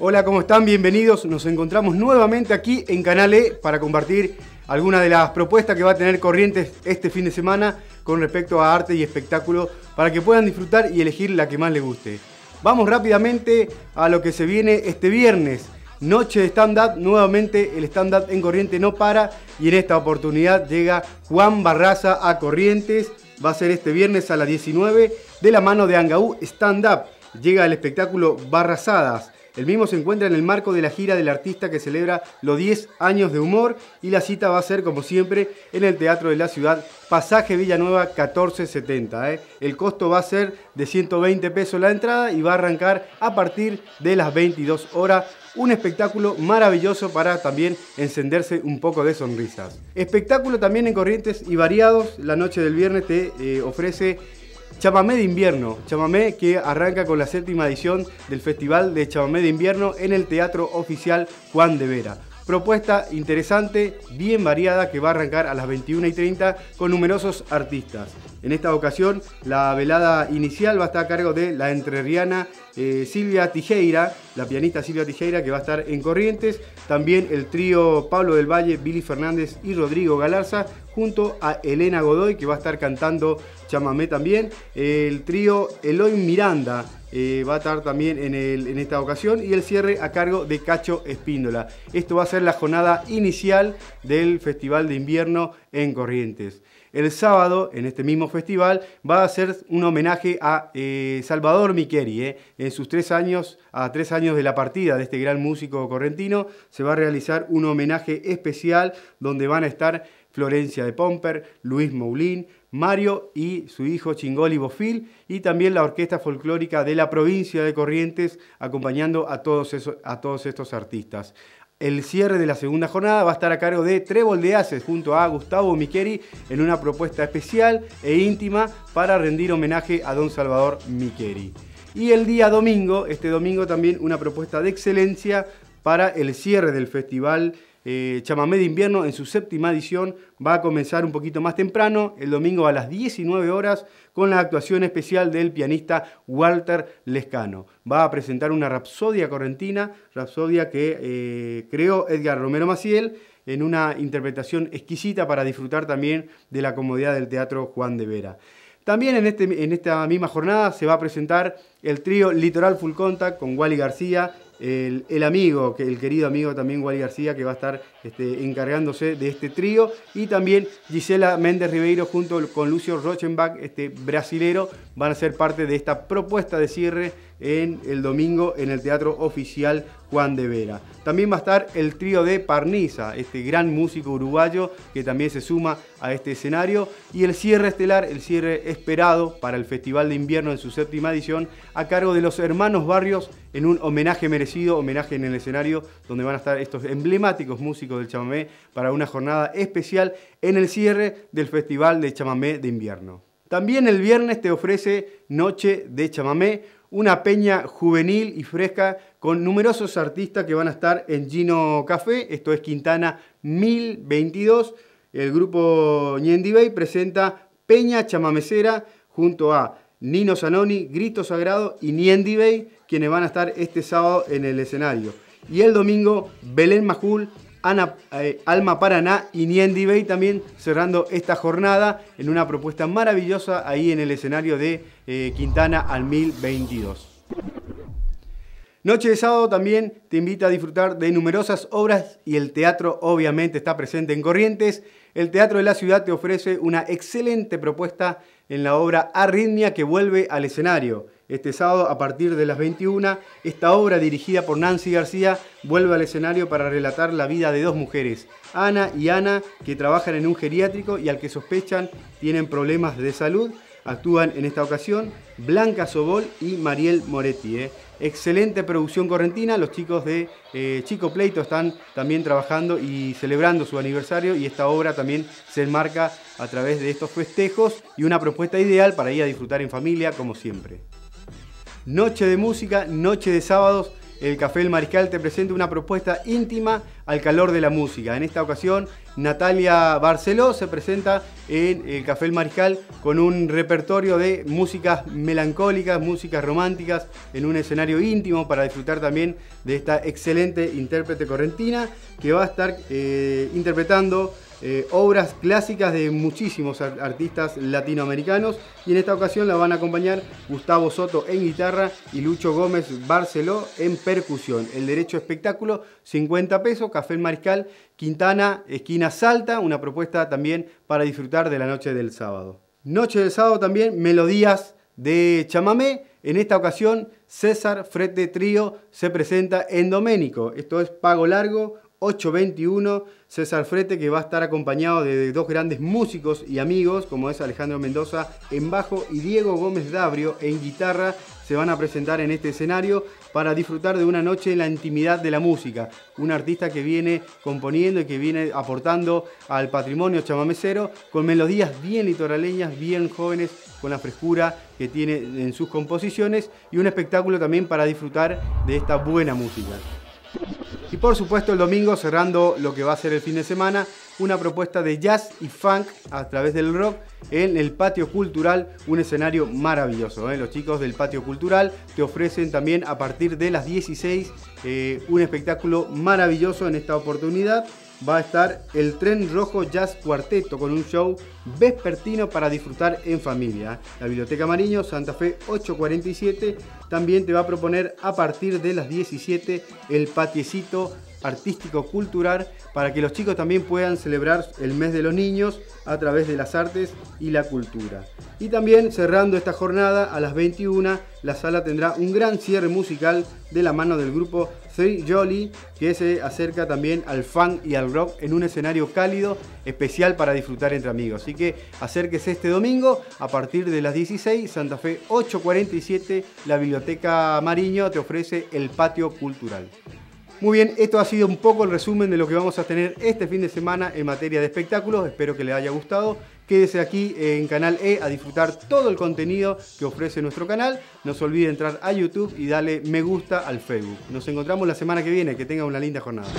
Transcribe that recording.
Hola, ¿cómo están? Bienvenidos. Nos encontramos nuevamente aquí en Canal E para compartir algunas de las propuestas que va a tener Corrientes este fin de semana con respecto a arte y espectáculo para que puedan disfrutar y elegir la que más les guste. Vamos rápidamente a lo que se viene este viernes. Noche de stand-up, nuevamente el stand-up en Corrientes no para y en esta oportunidad llega Juan Barraza a Corrientes. Va a ser este viernes a las 19 de la mano de Angaú Stand Up. Llega el espectáculo Barrazadas el mismo se encuentra en el marco de la gira del artista que celebra los 10 años de humor y la cita va a ser, como siempre, en el Teatro de la Ciudad, pasaje Villanueva 1470. ¿eh? El costo va a ser de 120 pesos la entrada y va a arrancar a partir de las 22 horas un espectáculo maravilloso para también encenderse un poco de sonrisas. Espectáculo también en corrientes y variados. La noche del viernes te eh, ofrece Chamamé de Invierno, chamamé que arranca con la séptima edición del Festival de Chamamé de Invierno en el Teatro Oficial Juan de Vera. Propuesta interesante, bien variada, que va a arrancar a las 21 y 30 con numerosos artistas. En esta ocasión, la velada inicial va a estar a cargo de la entrerriana eh, Silvia Tijeira, la pianista Silvia Tijeira, que va a estar en Corrientes. También el trío Pablo del Valle, Billy Fernández y Rodrigo Galarza, junto a Elena Godoy, que va a estar cantando chamamé también. El trío Eloy Miranda, eh, va a estar también en, en, esta ocasión y el cierre a cargo de Cacho Espíndola. Esto va a ser la jornada inicial del Festival de Invierno en Corrientes. El sábado, en este mismo festival, va a ser un homenaje a eh, Salvador Miqueri, eh. En sus tres años, a tres años de la partida de este gran músico correntino, se va a realizar un homenaje especial donde van a estar Florencia de Pomper, Luis Moulin, Mario y su hijo Chingoli Bofil y también la Orquesta Folclórica de la provincia de Corrientes acompañando a todos, a todos estos artistas. El cierre de la segunda jornada va a estar a cargo de Trébol de Aces junto a Gustavo Micheri en una propuesta especial e íntima para rendir homenaje a don Salvador Micheri. Y el día domingo, este domingo también una propuesta de excelencia para el cierre del festival eh, chamamé de Invierno en su séptima edición va a comenzar un poquito más temprano, el domingo a las 19 horas, con la actuación especial del pianista Walter Lescano. Va a presentar una rapsodia correntina, rapsodia que eh, creó Edgar Romero Maciel en una interpretación exquisita para disfrutar también de la comodidad del Teatro Juan de Vera. También en, este, en esta misma jornada se va a presentar el trío Litoral Full Contact con Wally García el, amigo, el querido amigo también Wally García, que va a estar este, encargándose de este trío. Y también Gisela Méndez Ribeiro junto con Lucio Rochenbach, este brasilero, van a ser parte de esta propuesta de cierre en el domingo en el Teatro Oficial Juan de Vera. También va a estar el trío de Parnisa, este gran músico uruguayo que también se suma a este escenario. Y el cierre estelar, el cierre esperado para el Festival de Invierno en su séptima edición, a cargo de los hermanos Barrios en un homenaje merecido, homenaje en el escenario donde van a estar estos emblemáticos músicos del chamamé para una jornada especial en el cierre del Festival de Chamamé de Invierno. También el viernes te ofrece Noche de Chamamé, una peña juvenil y fresca con numerosos artistas que van a estar en Gino Café, esto es Quintana 1022. El grupo Bay presenta Peña Chamamesera junto a Nino Zanoni, Grito Sagrado y Bey, quienes van a estar este sábado en el escenario. Y el domingo, Belén Majul, Ana, eh, Alma Paraná y Niendi Bay también cerrando esta jornada en una propuesta maravillosa ahí en el escenario de eh, Quintana al 1022. Noche de sábado también te invita a disfrutar de numerosas obras y el teatro obviamente está presente en Corrientes. El Teatro de la Ciudad te ofrece una excelente propuesta en la obra Arritmia que vuelve al escenario este sábado a partir de las 21. Esta obra dirigida por Nancy García vuelve al escenario para relatar la vida de dos mujeres, Ana y Ana, que trabajan en un geriátrico y al que sospechan tienen problemas de salud. Actúan en esta ocasión Blanca Sobol y Mariel Moretti. ¿eh? Excelente producción correntina. Los chicos de eh, Chico Pleito están también trabajando y celebrando su aniversario y esta obra también se enmarca a través de estos festejos y una propuesta ideal para ir a disfrutar en familia como siempre. Noche de música, noche de sábados, el Café El Mariscal te presenta una propuesta íntima al calor de la música. En esta ocasión, Natalia Barceló se presenta en el Café El Mariscal con un repertorio de músicas melancólicas, músicas románticas, en un escenario íntimo para disfrutar también de esta excelente intérprete correntina que va a estar eh, interpretando eh, obras clásicas de muchísimos artistas latinoamericanos y en esta ocasión la van a acompañar Gustavo Soto en guitarra y Lucho Gómez Barceló en percusión. El derecho espectáculo, 50 pesos, Café Mariscal, Quintana, esquina Salta, una propuesta también para disfrutar de la noche del sábado. Noche del sábado también, melodías de chamamé. En esta ocasión, César Frete Trío se presenta en Doménico. Esto es Pago Largo, 8.21, César Frete, que va a estar acompañado de dos grandes músicos y amigos, como es Alejandro Mendoza en bajo y Diego Gómez Dabrio en guitarra, se van a presentar en este escenario para disfrutar de una noche en la intimidad de la música. Un artista que viene componiendo y que viene aportando al patrimonio chamamecero con melodías bien litoraleñas, bien jóvenes, con la frescura que tiene en sus composiciones y un espectáculo también para disfrutar de esta buena música. Y por supuesto el domingo cerrando lo que va a ser el fin de semana, una propuesta de jazz y funk a través del rock en el patio cultural, un escenario maravilloso. ¿eh? Los chicos del patio cultural te ofrecen también a partir de las 16 eh, un espectáculo maravilloso en esta oportunidad va a estar el Tren Rojo Jazz Cuarteto con un show vespertino para disfrutar en familia. La Biblioteca Mariño, Santa Fe 847, también te va a proponer a partir de las 17 el patiecito artístico-cultural para que los chicos también puedan celebrar el mes de los niños a través de las artes y la cultura. Y también cerrando esta jornada a las 21, la sala tendrá un gran cierre musical de la mano del grupo soy Jolly, que se acerca también al fan y al rock en un escenario cálido especial para disfrutar entre amigos. Así que acérquese este domingo a partir de las 16, Santa Fe 847, la Biblioteca Mariño te ofrece el patio cultural. Muy bien, esto ha sido un poco el resumen de lo que vamos a tener este fin de semana en materia de espectáculos. Espero que les haya gustado. Quédese aquí en Canal E a disfrutar todo el contenido que ofrece nuestro canal. No se olvide entrar a YouTube y darle me gusta al Facebook. Nos encontramos la semana que viene. Que tenga una linda jornada.